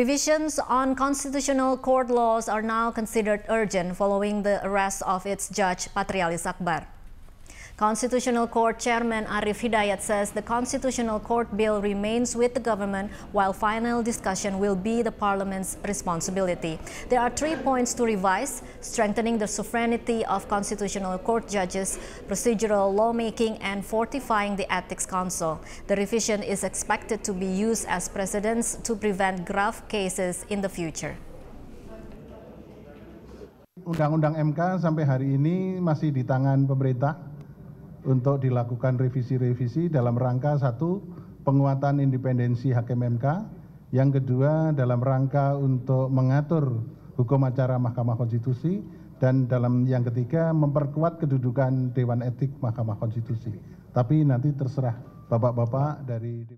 Revisions on constitutional court laws are now considered urgent following the arrest of its judge, Patrialis Akbar. Constitutional Court Chairman Arif Hidayat says the Constitutional Court bill remains with the government while final discussion will be the parliament's responsibility. There are three points to revise, strengthening the sovereignty of Constitutional Court judges, procedural lawmaking and fortifying the Ethics Council. The revision is expected to be used as precedents to prevent grave cases in the future. Undang-undang MK sampai hari ini masih di tangan pemerintah untuk dilakukan revisi revisi dalam rangka satu penguatan independensi hakim mk yang kedua dalam rangka untuk mengatur hukum acara mahkamah konstitusi dan dalam yang ketiga memperkuat kedudukan dewan etik mahkamah konstitusi tapi nanti terserah bapak bapak dari